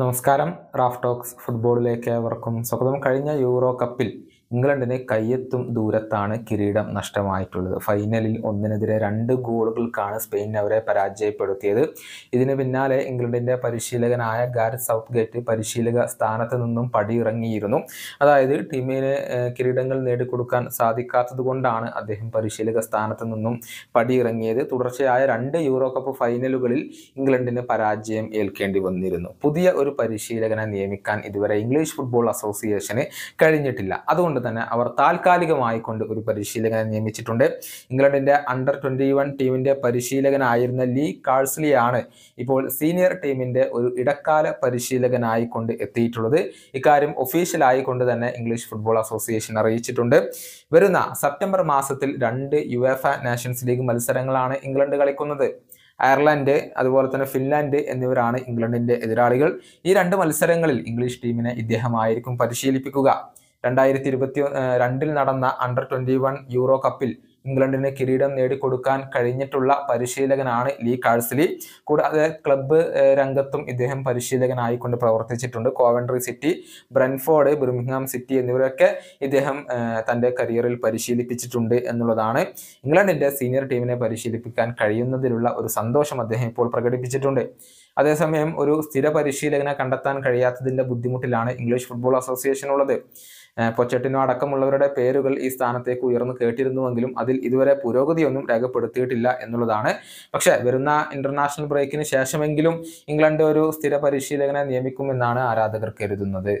നമസ്കാരം Raf talks ഫുട്ബോളിലേക്ക് ഏവർക്കും സ്വാഗതം കഴിഞ്ഞ യൂറോ കപ്പിൽ ഇംഗ്ലണ്ടിന് കയ്യെത്തും ദൂരത്താണ് കിരീടം നഷ്ടമായിട്ടുള്ളത് ഫൈനലിൽ ഒന്നിനെതിരെ രണ്ട് ഗോളുകൾക്കാണ് സ്പെയിൻ അവരെ പരാജയപ്പെടുത്തിയത് ഇതിന് പിന്നാലെ ഇംഗ്ലണ്ടിൻ്റെ പരിശീലകനായ ഗാരറ്റ് സൗത്ത് ഗേറ്റ് പരിശീലക സ്ഥാനത്ത് നിന്നും പടിയിറങ്ങിയിരുന്നു അതായത് ടീമിന് കിരീടങ്ങൾ നേടിക്കൊടുക്കാൻ സാധിക്കാത്തത് കൊണ്ടാണ് അദ്ദേഹം പരിശീലക സ്ഥാനത്ത് നിന്നും പടിയിറങ്ങിയത് തുടർച്ചയായ രണ്ട് യൂറോ കപ്പ് ഫൈനലുകളിൽ ഇംഗ്ലണ്ടിന് പരാജയം ഏൽക്കേണ്ടി വന്നിരുന്നു പുതിയ ഒരു പരിശീലകനെ നിയമിക്കാൻ ഇതുവരെ ഇംഗ്ലീഷ് ഫുട്ബോൾ അസോസിയേഷന് കഴിഞ്ഞിട്ടില്ല അതുകൊണ്ട് അതുകൊണ്ട് തന്നെ അവർ താൽക്കാലികമായി കൊണ്ട് ഒരു പരിശീലകനെ നിയമിച്ചിട്ടുണ്ട് ഇംഗ്ലണ്ടിന്റെ അണ്ടർ ട്വന്റി വൺ ടീമിന്റെ പരിശീലകനായിരുന്ന ലീ കാഴ്സ്ലിയാണ് ഇപ്പോൾ സീനിയർ ടീമിന്റെ ഒരു ഇടക്കാല പരിശീലകനായി കൊണ്ട് എത്തിയിട്ടുള്ളത് ഇക്കാര്യം ഒഫീഷ്യലായി കൊണ്ട് തന്നെ ഇംഗ്ലീഷ് ഫുട്ബോൾ അസോസിയേഷൻ അറിയിച്ചിട്ടുണ്ട് വരുന്ന സെപ്റ്റംബർ മാസത്തിൽ രണ്ട് യുഎഫ നാഷൻസ് ലീഗ് മത്സരങ്ങളാണ് ഇംഗ്ലണ്ട് കളിക്കുന്നത് അയർലൻഡ് അതുപോലെ തന്നെ ഫിൻലാൻഡ് എന്നിവരാണ് ഇംഗ്ലണ്ടിന്റെ എതിരാളികൾ ഈ രണ്ട് മത്സരങ്ങളിൽ ഇംഗ്ലീഷ് ടീമിനെ ഇദ്ദേഹമായിരിക്കും പരിശീലിപ്പിക്കുക രണ്ടായിരത്തി ഇരുപത്തി രണ്ടിൽ നടന്ന അണ്ടർ ട്വന്റി വൺ യൂറോ കപ്പിൽ ഇംഗ്ലണ്ടിന് കിരീടം നേടിക്കൊടുക്കാൻ കഴിഞ്ഞിട്ടുള്ള പരിശീലകനാണ് ലീ കാഴ്സലി കൂടാതെ ക്ലബ്ബ് രംഗത്തും ഇദ്ദേഹം പരിശീലകനായിക്കൊണ്ട് പ്രവർത്തിച്ചിട്ടുണ്ട് Coventry City Brentford Birmingham City എന്നിവരൊക്കെ ഇദ്ദേഹം തൻ്റെ കരിയറിൽ പരിശീലിപ്പിച്ചിട്ടുണ്ട് എന്നുള്ളതാണ് ഇംഗ്ലണ്ടിൻ്റെ സീനിയർ ടീമിനെ പരിശീലിപ്പിക്കാൻ കഴിയുന്നതിലുള്ള ഒരു സന്തോഷം അദ്ദേഹം ഇപ്പോൾ പ്രകടിപ്പിച്ചിട്ടുണ്ട് അതേസമയം ഒരു സ്ഥിര പരിശീലകനെ കണ്ടെത്താൻ കഴിയാത്തതിൻ്റെ ബുദ്ധിമുട്ടിലാണ് ഇംഗ്ലീഷ് ഫുട്ബോൾ അസോസിയേഷൻ ഉള്ളത് പൊച്ചട്ടിനോ അടക്കമുള്ളവരുടെ പേരുകൾ ഈ സ്ഥാനത്തേക്ക് ഉയർന്നു കേട്ടിരുന്നുവെങ്കിലും അതിൽ ഇതുവരെ പുരോഗതിയൊന്നും രേഖപ്പെടുത്തിയിട്ടില്ല എന്നുള്ളതാണ് പക്ഷേ വരുന്ന ഇന്റർനാഷണൽ ബ്രേക്കിന് ശേഷമെങ്കിലും ഇംഗ്ലണ്ട് ഒരു സ്ഥിര പരിശീലകനെ നിയമിക്കുമെന്നാണ് ആരാധകർ കരുതുന്നത്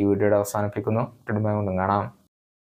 ഈ വീഡിയോയുടെ അവസാനിപ്പിക്കുന്നു കാണാം